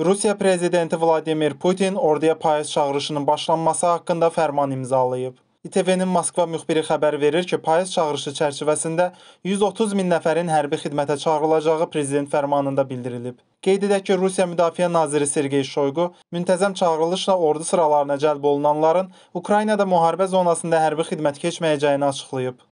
Rusiya prezidenti Vladimir Putin orduya payız çağırışının başlanması haqqında fərman imzalayıb. ITV-nin Moskva müxbiri xəbər verir ki, payız çağırışı çərçivəsində 130 min nəfərin hərbi xidmətə çağırılacağı prezident fərmanında bildirilib. Qeyd edək ki, Rusiya Müdafiə Naziri Sergey Şoyqu müntəzəm çağırılışla ordu sıralarına cəlb olunanların Ukraynada müharibə zonasında hərbi xidmət keçməyəcəyini açıqlayıb.